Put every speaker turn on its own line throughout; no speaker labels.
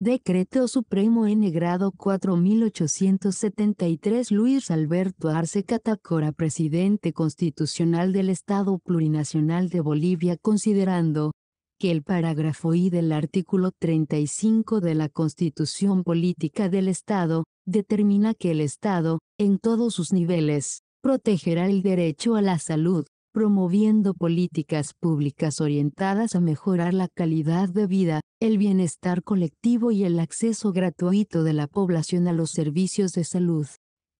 Decreto Supremo N grado 4873 Luis Alberto Arce Catacora Presidente Constitucional del Estado Plurinacional de Bolivia considerando que el parágrafo I del artículo 35 de la Constitución Política del Estado determina que el Estado, en todos sus niveles, protegerá el derecho a la salud, promoviendo políticas públicas orientadas a mejorar la calidad de vida, el bienestar colectivo y el acceso gratuito de la población a los servicios de salud.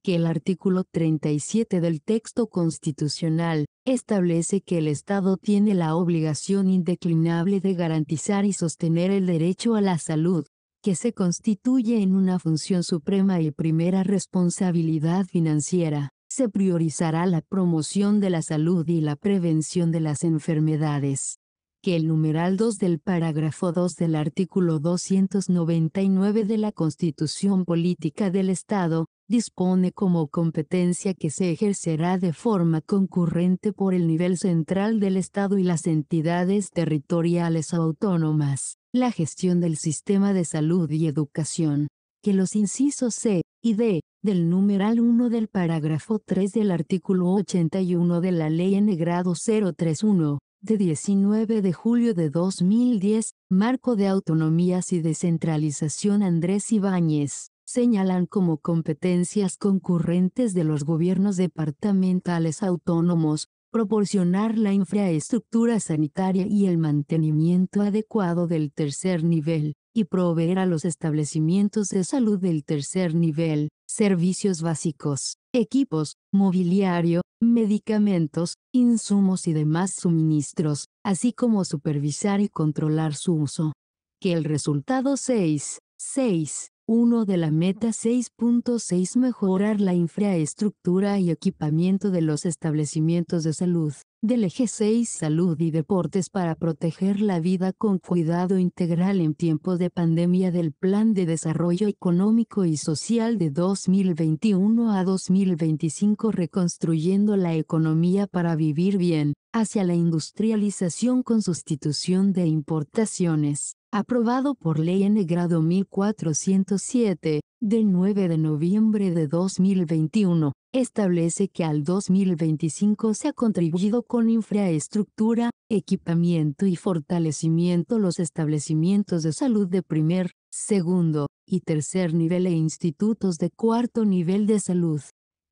Que el artículo 37 del texto constitucional establece que el Estado tiene la obligación indeclinable de garantizar y sostener el derecho a la salud, que se constituye en una función suprema y primera responsabilidad financiera se priorizará la promoción de la salud y la prevención de las enfermedades. Que el numeral 2 del parágrafo 2 del artículo 299 de la Constitución Política del Estado, dispone como competencia que se ejercerá de forma concurrente por el nivel central del Estado y las entidades territoriales autónomas, la gestión del sistema de salud y educación, que los incisos C, y d. del numeral 1 del parágrafo 3 del artículo 81 de la Ley N grado 031, de 19 de julio de 2010, Marco de Autonomías y Descentralización Andrés Ibáñez, señalan como competencias concurrentes de los gobiernos departamentales autónomos, proporcionar la infraestructura sanitaria y el mantenimiento adecuado del tercer nivel, y proveer a los establecimientos de salud del tercer nivel, servicios básicos, equipos, mobiliario, medicamentos, insumos y demás suministros, así como supervisar y controlar su uso. Que el resultado 6, 6, 1 de la meta 6.6 Mejorar la infraestructura y equipamiento de los establecimientos de salud, del eje 6 Salud y Deportes para proteger la vida con cuidado integral en tiempos de pandemia del Plan de Desarrollo Económico y Social de 2021 a 2025 Reconstruyendo la economía para vivir bien, hacia la industrialización con sustitución de importaciones aprobado por ley en grado 1407, del 9 de noviembre de 2021, establece que al 2025 se ha contribuido con infraestructura, equipamiento y fortalecimiento los establecimientos de salud de primer, segundo y tercer nivel e institutos de cuarto nivel de salud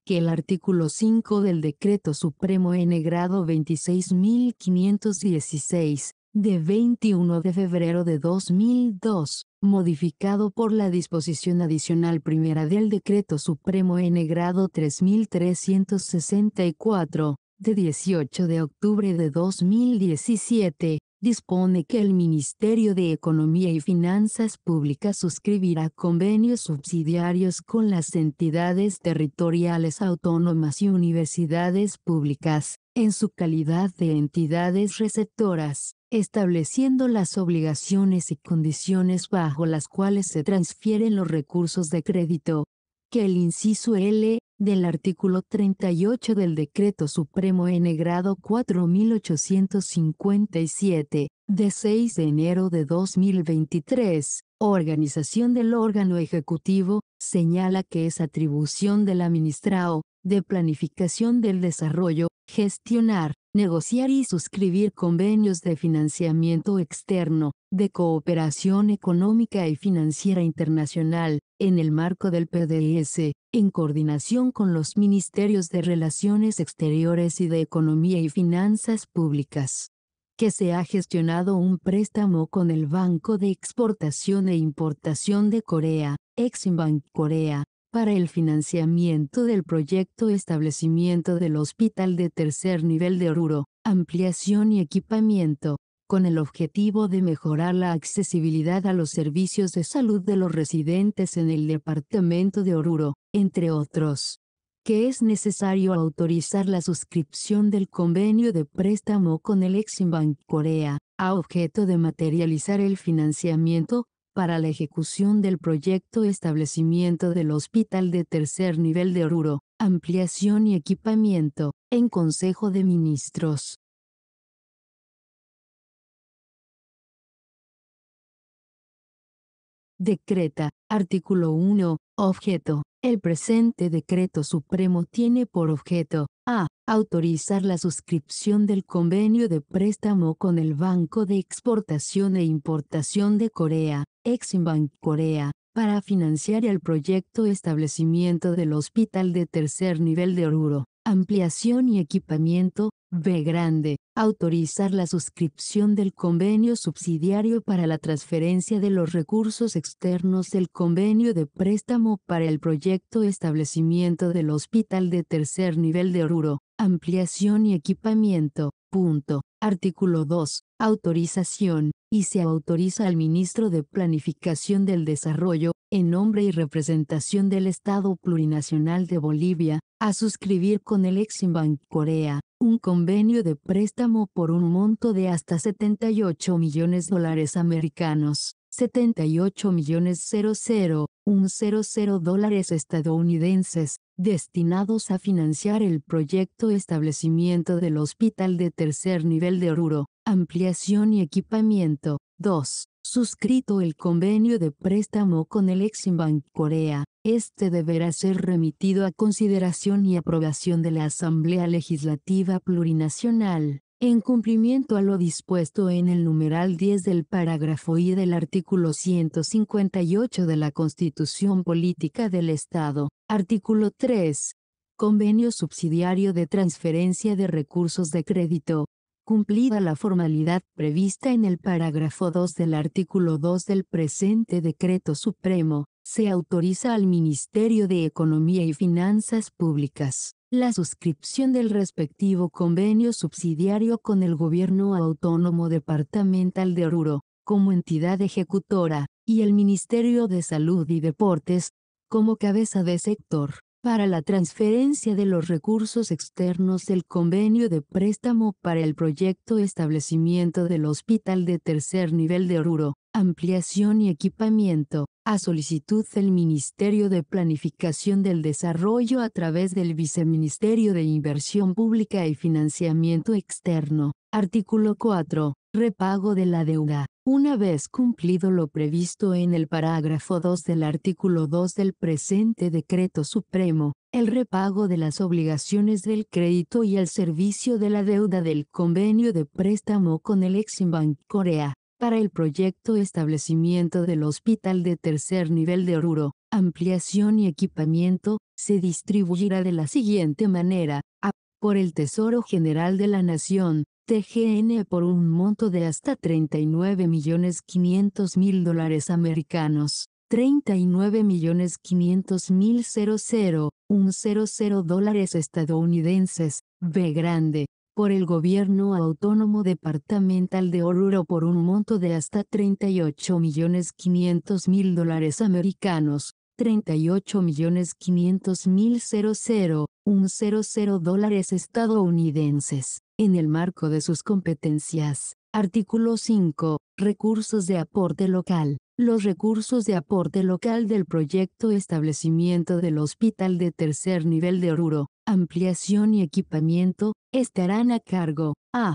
que el artículo 5 del Decreto Supremo N grado 26.516, de 21 de febrero de 2002, modificado por la disposición adicional primera del Decreto Supremo N grado 3364, de 18 de octubre de 2017, dispone que el Ministerio de Economía y Finanzas Públicas suscribirá convenios subsidiarios con las entidades territoriales autónomas y universidades públicas, en su calidad de entidades receptoras, estableciendo las obligaciones y condiciones bajo las cuales se transfieren los recursos de crédito, que el inciso L del artículo 38 del Decreto Supremo N grado 4857, de 6 de enero de 2023, organización del órgano ejecutivo, señala que es atribución del administrado, de planificación del desarrollo, gestionar, negociar y suscribir convenios de financiamiento externo, de cooperación económica y financiera internacional, en el marco del PDS, en coordinación con los Ministerios de Relaciones Exteriores y de Economía y Finanzas Públicas que se ha gestionado un préstamo con el Banco de Exportación e Importación de Corea, Eximbank Corea, para el financiamiento del proyecto establecimiento del Hospital de Tercer Nivel de Oruro, ampliación y equipamiento, con el objetivo de mejorar la accesibilidad a los servicios de salud de los residentes en el departamento de Oruro, entre otros que es necesario autorizar la suscripción del convenio de préstamo con el Eximbank Corea, a objeto de materializar el financiamiento, para la ejecución del proyecto establecimiento del Hospital de Tercer Nivel de Oruro, ampliación y equipamiento, en Consejo de Ministros. Decreta, artículo 1, objeto. El presente decreto supremo tiene por objeto, a. Autorizar la suscripción del convenio de préstamo con el Banco de Exportación e Importación de Corea, Eximbank Corea, para financiar el proyecto establecimiento del hospital de tercer nivel de Oruro, ampliación y equipamiento, B grande, autorizar la suscripción del convenio subsidiario para la transferencia de los recursos externos del convenio de préstamo para el proyecto establecimiento del hospital de tercer nivel de Oruro, ampliación y equipamiento, punto, artículo 2, autorización, y se autoriza al ministro de Planificación del Desarrollo, en nombre y representación del Estado Plurinacional de Bolivia, a suscribir con el Eximbank Corea, un convenio de préstamo por un monto de hasta 78 millones de dólares americanos, 78 millones 00, un dólares estadounidenses, destinados a financiar el proyecto establecimiento del Hospital de Tercer Nivel de Oruro, ampliación y equipamiento. 2. Suscrito el convenio de préstamo con el Eximbank Corea, este deberá ser remitido a consideración y aprobación de la Asamblea Legislativa Plurinacional, en cumplimiento a lo dispuesto en el numeral 10 del parágrafo i del artículo 158 de la Constitución Política del Estado. Artículo 3. Convenio subsidiario de transferencia de recursos de crédito, cumplida la formalidad prevista en el parágrafo 2 del artículo 2 del presente decreto supremo, se autoriza al Ministerio de Economía y Finanzas Públicas la suscripción del respectivo convenio subsidiario con el Gobierno Autónomo Departamental de Oruro, como entidad ejecutora, y el Ministerio de Salud y Deportes, como cabeza de sector para la transferencia de los recursos externos del convenio de préstamo para el proyecto establecimiento del Hospital de Tercer Nivel de Oruro, ampliación y equipamiento, a solicitud del Ministerio de Planificación del Desarrollo a través del Viceministerio de Inversión Pública y Financiamiento Externo. Artículo 4. Repago de la deuda. Una vez cumplido lo previsto en el parágrafo 2 del artículo 2 del presente decreto supremo, el repago de las obligaciones del crédito y el servicio de la deuda del convenio de préstamo con el Eximbank Corea, para el proyecto establecimiento del hospital de tercer nivel de Oruro, ampliación y equipamiento, se distribuirá de la siguiente manera, a por el Tesoro General de la Nación, TGN por un monto de hasta 39.500.000 dólares americanos, 39.500.000 un 00 dólares estadounidenses, B grande, por el Gobierno Autónomo Departamental de Oruro por un monto de hasta 38.500.000 dólares americanos, 38.500.000.00 dólares estadounidenses, en el marco de sus competencias. Artículo 5. Recursos de aporte local. Los recursos de aporte local del proyecto establecimiento del Hospital de Tercer Nivel de Oruro, ampliación y equipamiento, estarán a cargo, a,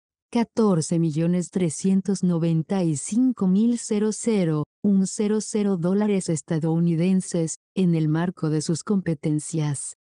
cero dólares estadounidenses, en el marco de sus competencias.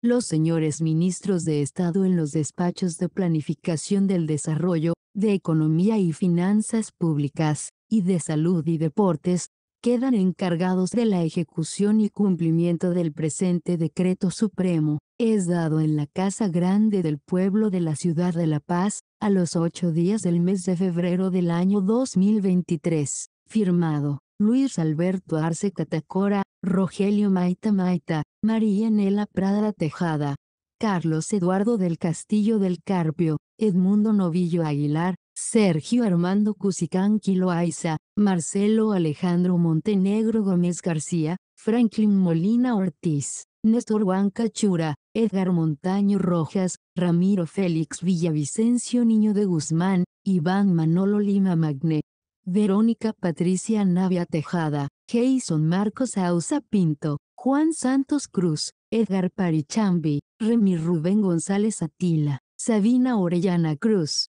Los señores ministros de Estado en los despachos de Planificación del Desarrollo, de Economía y Finanzas Públicas, y de Salud y Deportes, quedan encargados de la ejecución y cumplimiento del presente decreto supremo, es dado en la Casa Grande del Pueblo de la Ciudad de La Paz, a los ocho días del mes de febrero del año 2023, firmado, Luis Alberto Arce Catacora, Rogelio Maita Maita, María Nela Prada Tejada, Carlos Eduardo del Castillo del Carpio, Edmundo Novillo Aguilar, Sergio Armando Cusicán Quiloaiza, Marcelo Alejandro Montenegro Gómez García, Franklin Molina Ortiz, Néstor Juan Chura, Edgar Montaño Rojas, Ramiro Félix Villavicencio Niño de Guzmán, Iván Manolo Lima Magne, Verónica Patricia Navia Tejada, Jason Marcos Ausa Pinto, Juan Santos Cruz, Edgar Parichambi, Remy Rubén González Atila, Sabina Orellana Cruz,